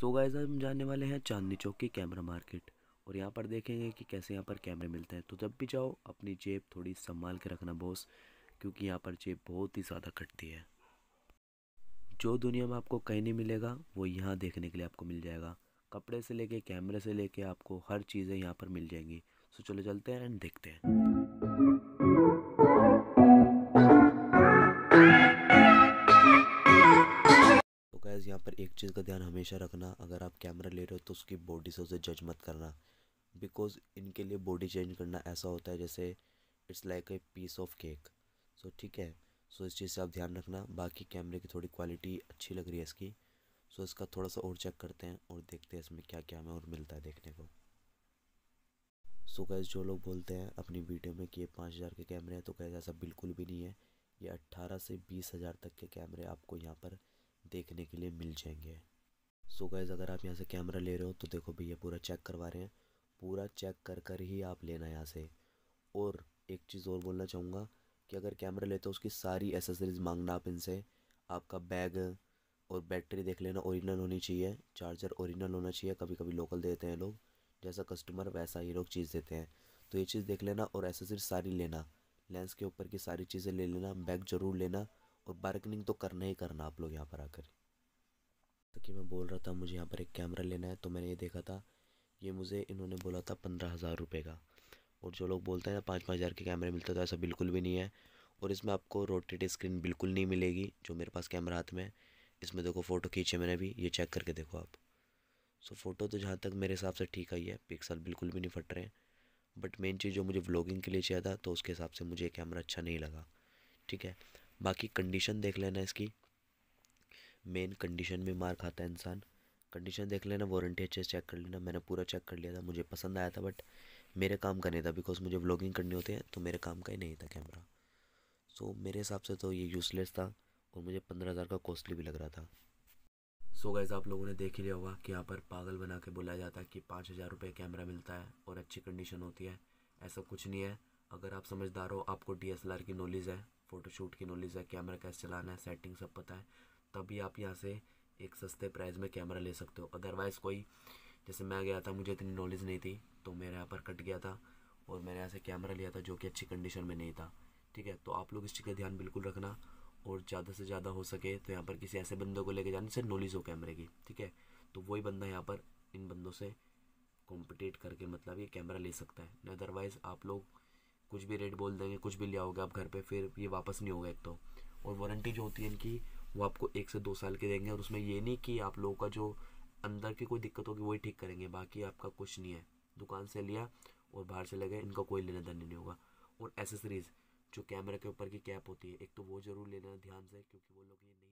सो so हम जाने वाले हैं चांदनी चौक की कैमरा मार्केट और यहाँ पर देखेंगे कि कैसे यहाँ पर कैमरे मिलते हैं तो जब भी जाओ अपनी जेब थोड़ी संभाल के रखना बॉस क्योंकि यहाँ पर जेब बहुत ही ज़्यादा कटती है जो दुनिया में आपको कहीं नहीं मिलेगा वो यहाँ देखने के लिए आपको मिल जाएगा कपड़े से लेके कैमरे से लेके आपको हर चीज़ें यहाँ पर मिल जाएंगी सो चलो चलते हैं एंड देखते हैं एक चीज़ का ध्यान हमेशा रखना अगर आप कैमरा ले रहे हो तो उसकी बॉडी से उसे जज मत करना बिकॉज इनके लिए बॉडी चेंज करना ऐसा होता है जैसे it's like a piece of cake so ठीक है सो इस चीज़ से आप ध्यान रखना बाकी कैमरे की थोड़ी क्वालिटी अच्छी लग रही है इसकी सो इसका थोड़ा सा और चेक करते हैं और देखते हैं इसमें क्या क्या हमें और मिलता है देखने को सो कैसे गैस जो लोग बोलते हैं अपनी वीडियो में कि ये पाँच हज़ार के कैमरे हैं तो गैस ऐसा बिल्कुल भी नहीं है ये अट्ठारह से बीस हज़ार तक के कैमरे आपको यहाँ पर देखने के लिए मिल जाएंगे सो so गैज़ अगर आप यहाँ से कैमरा ले रहे हो तो देखो भैया पूरा चेक करवा रहे हैं पूरा चेक कर कर ही आप लेना यहाँ से और एक चीज़ और बोलना चाहूँगा कि अगर कैमरा लेते हो उसकी सारी एसेसरीज़ मांगना आप इनसे आपका बैग और बैटरी देख लेना ओरिजिनल होनी चाहिए चार्जर ओरिजिनल होना चाहिए कभी कभी लोकल देते हैं लोग जैसा कस्टमर वैसा ही लोग चीज़ देते हैं तो ये चीज़ देख लेना और एसेसरीज सारी लेना लेंस के ऊपर की सारी चीज़ें ले लेना बैग ज़रूर लेना और बार्गनिंग तो करना ही करना आप लोग यहाँ पर आकर तो कि मैं बोल रहा था मुझे यहाँ पर एक कैमरा लेना है तो मैंने ये देखा था ये मुझे इन्होंने बोला था पंद्रह हज़ार रुपये का और जो लोग बोलते हैं ना पाँच पाँच हज़ार के कैमरे मिलते थे तो ऐसा बिल्कुल भी नहीं है और इसमें आपको रोटेट स्क्रीन बिल्कुल नहीं मिलेगी जो मेरे पास कैमरा हाथ में है इसमें देखो फ़ोटो खींचे मैंने भी ये चेक करके देखो आप सो फ़ोटो तो जहाँ तक मेरे हिसाब से ठीक आई है पिक्सल बिल्कुल भी नहीं फट रहे हैं बट मेन चीज़ जो मुझे व्लॉगिंग के लिए चाहिए था तो उसके हिसाब से मुझे कैमरा अच्छा नहीं लगा ठीक है बाकी कंडीशन देख लेना इसकी मेन कंडीशन में मार खाता है इंसान कंडीशन देख लेना वारंटी अच्छे से चेक कर लेना मैंने पूरा चेक कर लिया था मुझे पसंद आया था बट मेरे काम का नहीं था बिकॉज मुझे ब्लॉगिंग करनी होती है तो मेरे काम का ही नहीं था कैमरा सो so, मेरे हिसाब से तो ये यूज़लेस था और मुझे पंद्रह हज़ार का कॉस्टली भी लग रहा था सो so गाइज़ आप लोगों ने देख ही लिया होगा कि यहाँ पर पागल बना के बोला जाता है कि पाँच हज़ार रुपये कैमरा मिलता है और अच्छी कंडीशन होती है ऐसा कुछ नहीं है अगर आप समझदार हो आपको डी की नॉलेज है फ़ोटोशूट की नॉलेज है कैमरा कैसे चलाना है सेटिंग सब पता है तभी आप यहाँ से एक सस्ते प्राइस में कैमरा ले सकते हो अदरवाइज़ कोई जैसे मैं गया था मुझे इतनी नॉलेज नहीं थी तो मेरे यहाँ पर कट गया था और मैंने यहाँ से कैमरा लिया था जो कि अच्छी कंडीशन में नहीं था ठीक है तो आप लोग इस चीज़ का ध्यान बिल्कुल रखना और ज़्यादा से ज़्यादा हो सके तो यहाँ पर किसी ऐसे बंदों को लेके जाने से नॉलेज हो कैमरे की ठीक है तो वही बंदा यहाँ पर इन बंदों से कॉम्पिटेट करके मतलब ये कैमरा ले सकता है अदरवाइज़ आप लोग कुछ भी रेट बोल देंगे कुछ भी ले आओगे आप घर पे फिर ये वापस नहीं होगा एक तो और वारंटी जो होती है इनकी वो आपको एक से दो साल की देंगे और उसमें ये नहीं कि आप लोगों का जो अंदर की कोई दिक्कत होगी वही ठीक करेंगे बाकी आपका कुछ नहीं है दुकान से लिया और बाहर से लगे इनका कोई लेना देना नहीं होगा और एसेसरीज़ जो कैमरा के ऊपर की कैप होती है एक तो वो ज़रूर लेना ध्यान से क्योंकि वो लोग ये नहीं